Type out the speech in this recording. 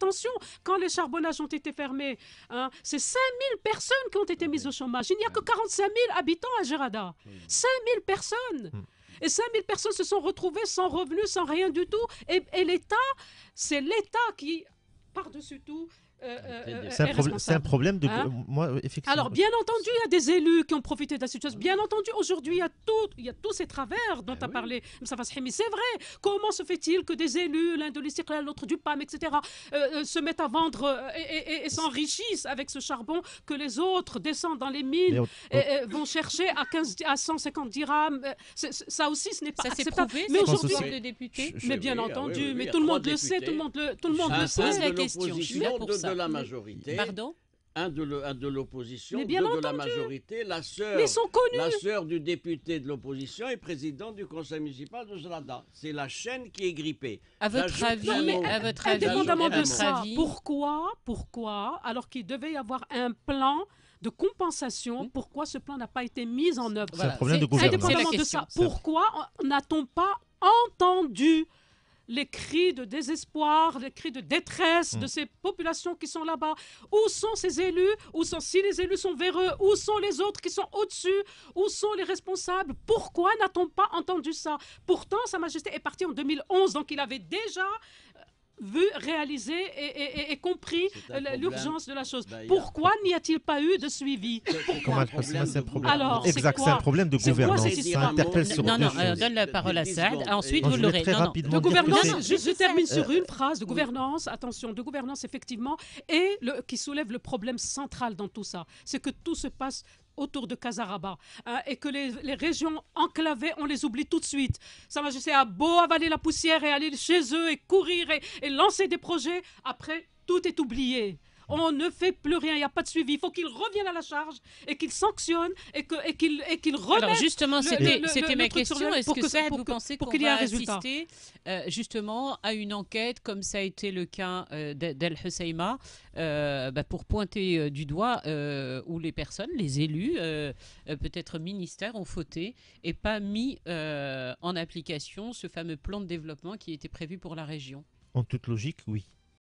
attention, quand les charbonnages ont été fermés, hein, c'est c'est 5000 personnes qui ont été mises au chômage. Il n'y a que 45 000 habitants à Gérada. 5000 personnes. Hmm. Et 5000 personnes se sont retrouvées sans revenus, sans rien du tout. et l'État, c'est l'État qui, par-dessus tout, euh, euh, euh, c'est un, problème de. Hein Alors, bien entendu, il y a des élus qui ont profité de la situation. Bien entendu, aujourd'hui, il, y a il y tous ces travers dont tu eh as oui. parlé, C'est vrai. Comment se fait-il que des élus, l'un de l'Istiklal, l'autre du PAM, etc., se mettent à vendre et, s'enrichissent avec ce charbon que les autres descendent dans les mines, et, vont chercher à, 15, à 150 dirhams Ça aussi, ce n'est pas ça acceptable. Prouvé, mais aujourd'hui, mais bien ah entendu, mais tout le monde le sait, tout le monde le, tout le, monde le sait. la question de la majorité. Pardon un de, de l'opposition, deux de la majorité, la sœur, la sœur du député de l'opposition et président du conseil municipal de Zlada. C'est la chaîne qui est grippée. À votre avis, à votre avis, indépendamment de ça, pourquoi, pourquoi, alors qu'il devait y avoir un plan de compensation, hmm pourquoi ce plan n'a pas été mis en œuvre C'est un problème de gouvernement. de ça, pourquoi n'a-t-on pas entendu les cris de désespoir, les cris de détresse de mm. ces populations qui sont là-bas. Où sont ces élus Où sont si les élus sont véreux Où sont les autres qui sont au-dessus Où sont les responsables Pourquoi n'a-t-on pas entendu ça Pourtant, Sa Majesté est partie en 2011, donc il avait déjà vu, réalisé et, compris l'urgence de la chose. Bah, Pourquoi n'y a-t-il pas eu de suivi c'est un problème Alors, c'est un problème de gouvernance. interpelle sur Non, non, donne la parole à Saad. Ensuite, vous l'aurez. De je, termine sur euh, une phrase de gouvernance, attention, de gouvernance effectivement, et qui soulève le problème central dans tout ça. C'est que tout se passe autour de Casaraba euh, et que les, régions enclavées, on les oublie tout de suite. Sa Majesté a beau avaler la poussière et aller chez eux et courir et lancer des projets, après, tout est oublié on ne fait plus rien, il n'y a pas de suivi. Il faut qu'ils revienne à la charge et qu'il sanctionne et qu'ils et qu'il et Alors justement, c'était ma question. Est-ce que, ça, vous pensez qu'on va assister euh, justement à une enquête comme ça a été le cas euh, d'El Husseima euh, bah, pour pointer du doigt où les personnes, les élus, peut-être ministères ont fauté et pas mis en application ce fameux plan de développement qui était prévu pour la région En toute logique, oui.